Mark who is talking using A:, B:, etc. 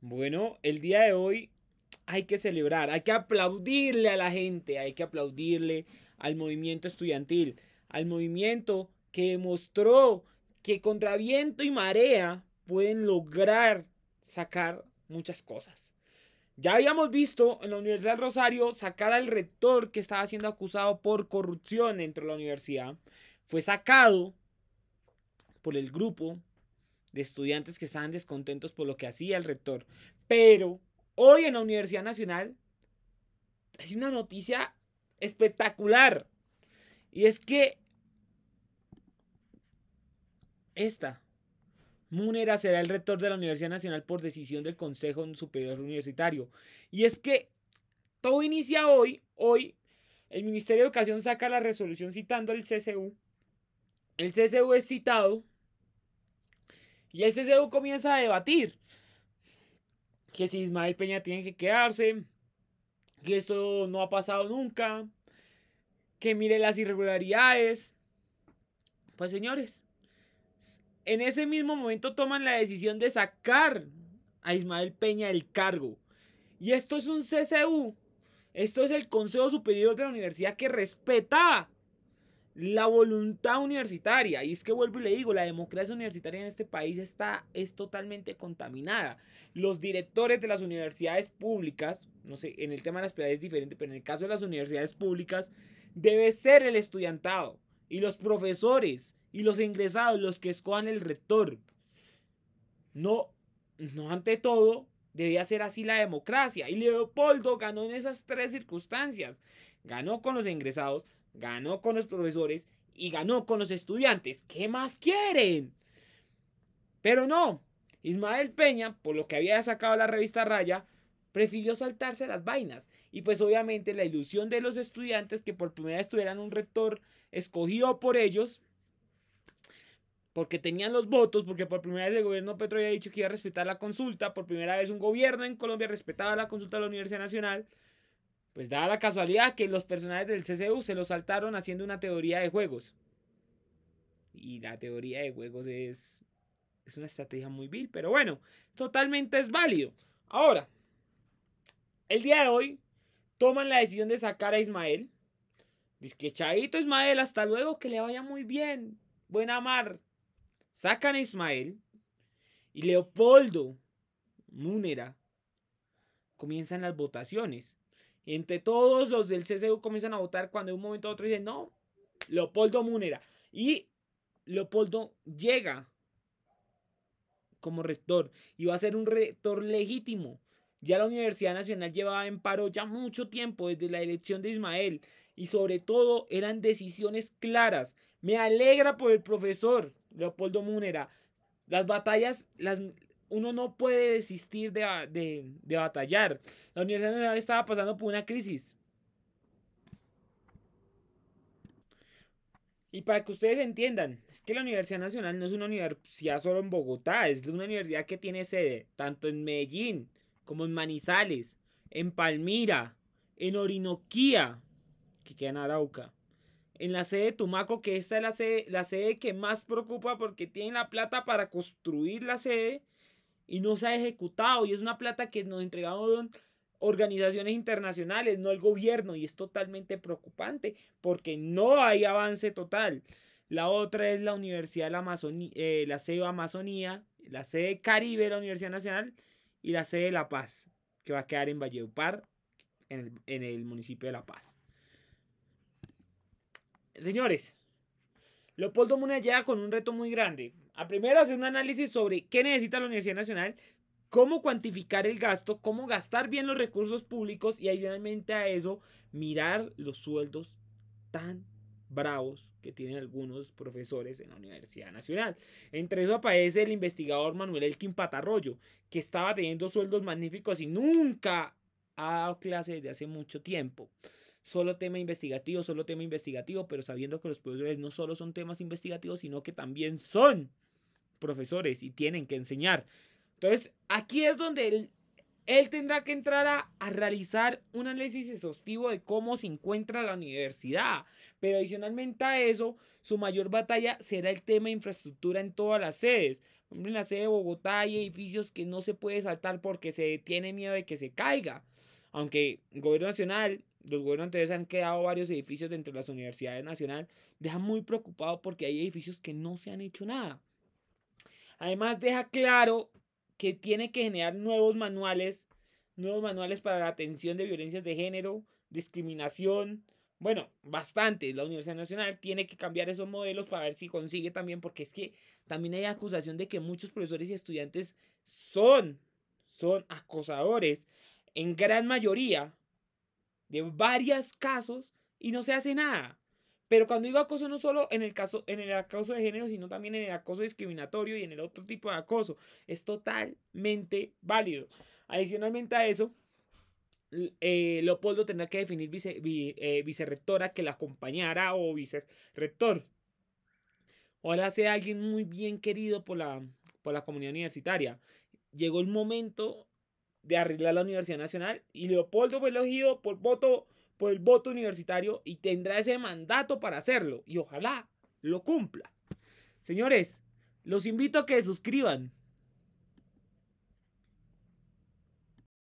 A: Bueno, el día de hoy hay que celebrar, hay que aplaudirle a la gente, hay que aplaudirle al movimiento estudiantil, al movimiento que demostró que contra viento y marea pueden lograr sacar muchas cosas. Ya habíamos visto en la Universidad Rosario sacar al rector que estaba siendo acusado por corrupción dentro de la universidad. Fue sacado por el grupo de estudiantes que estaban descontentos por lo que hacía el rector. Pero hoy en la Universidad Nacional hay una noticia espectacular. Y es que esta, Munera será el rector de la Universidad Nacional por decisión del Consejo Superior Universitario. Y es que todo inicia hoy, hoy el Ministerio de Educación saca la resolución citando al CCU. El CCU es citado y el CCU comienza a debatir que si Ismael Peña tiene que quedarse, que esto no ha pasado nunca, que mire las irregularidades. Pues señores, en ese mismo momento toman la decisión de sacar a Ismael Peña del cargo. Y esto es un CCU. Esto es el Consejo Superior de la Universidad que respeta la voluntad universitaria. Y es que vuelvo y le digo, la democracia universitaria en este país está, es totalmente contaminada. Los directores de las universidades públicas, no sé, en el tema de las ciudades es diferente, pero en el caso de las universidades públicas, debe ser el estudiantado y los profesores y los ingresados los que escojan el rector. No, no ante todo, debía ser así la democracia. Y Leopoldo ganó en esas tres circunstancias. Ganó con los ingresados, ganó con los profesores y ganó con los estudiantes. ¿Qué más quieren? Pero no, Ismael Peña, por lo que había sacado la revista Raya, prefirió saltarse las vainas. Y pues obviamente la ilusión de los estudiantes que por primera vez tuvieran un rector escogido por ellos, porque tenían los votos, porque por primera vez el gobierno Petro había dicho que iba a respetar la consulta, por primera vez un gobierno en Colombia respetaba la consulta de la Universidad Nacional, pues da la casualidad que los personajes del CCU se lo saltaron haciendo una teoría de juegos. Y la teoría de juegos es, es una estrategia muy vil, pero bueno, totalmente es válido. Ahora, el día de hoy toman la decisión de sacar a Ismael. Dice Ismael, hasta luego, que le vaya muy bien. Buena mar. Sacan a Ismael y Leopoldo Múnera. Comienzan las votaciones. Entre todos los del CSU comienzan a votar cuando de un momento a otro dicen, no, Leopoldo Munera. Y Leopoldo llega como rector y va a ser un rector legítimo. Ya la Universidad Nacional llevaba en paro ya mucho tiempo desde la elección de Ismael y sobre todo eran decisiones claras. Me alegra por el profesor Leopoldo Munera. Las batallas, las, uno no puede desistir de, batallar. La Universidad Nacional estaba pasando por una crisis. Y para que ustedes entiendan, es que la Universidad Nacional no es una universidad solo en Bogotá, es una universidad que tiene sede tanto en Medellín como en Manizales, en Palmira, en Orinoquía, que queda en Arauca, en la sede de Tumaco, que esta es la sede, la sede que más preocupa porque tiene la plata para construir la sede y no se ha ejecutado y es una plata que nos entregaron organizaciones internacionales, no el gobierno y es totalmente preocupante porque no hay avance total. La otra es la Universidad de la, eh, e Amazonía, la sede de Amazonía, la sede Caribe de la Universidad Nacional y la sede de La Paz, que va a quedar en Valleupar, en el, municipio de La Paz. Señores, Leopoldo Muna llega con un reto muy grande. A primero hacer un análisis sobre qué necesita la Universidad Nacional, cómo cuantificar el gasto, cómo gastar bien los recursos públicos y adicionalmente a eso mirar los sueldos tan bravos que tienen algunos profesores en la Universidad Nacional. Entre eso aparece el investigador Manuel Elkin Patarroyo, que estaba teniendo sueldos magníficos y nunca ha dado clase desde hace mucho tiempo. Solo tema investigativo, solo tema investigativo, pero sabiendo que los profesores no solo son temas investigativos, sino que también son profesores y tienen que enseñar. Entonces, aquí es donde él, tendrá que entrar a, realizar un análisis exhaustivo de cómo se encuentra la universidad. Pero adicionalmente a eso, su mayor batalla será el tema de infraestructura en todas las sedes. en la sede de Bogotá hay edificios que no se puede saltar porque se tiene miedo de que se caiga. Aunque el gobierno nacional los gobiernos anteriores han quedado varios edificios dentro de las universidades nacionales, deja muy preocupado porque hay edificios que no se han hecho nada. Además, deja claro que tiene que generar nuevos manuales, nuevos manuales para la atención de violencias de género, discriminación. Bueno, bastante. La Universidad Nacional tiene que cambiar esos modelos para ver si consigue también, porque es que también hay acusación de que muchos profesores y estudiantes son, son acosadores. En gran mayoría de varios casos y no se hace nada. Pero cuando digo acoso, no solo en el caso, en el acoso de género, sino también en el acoso discriminatorio y en el otro tipo de acoso. Es totalmente válido. Adicionalmente a eso, eh, Leopoldo tendrá que definir eh, vicerrectora que la acompañara o vicerrector. Ojalá sea alguien muy bien querido por la, por la comunidad universitaria. Llegó el momento de arreglar la Universidad Nacional y Leopoldo fue elegido por voto por el voto universitario y tendrá ese mandato para hacerlo y ojalá lo cumpla. Señores, los invito a que suscriban,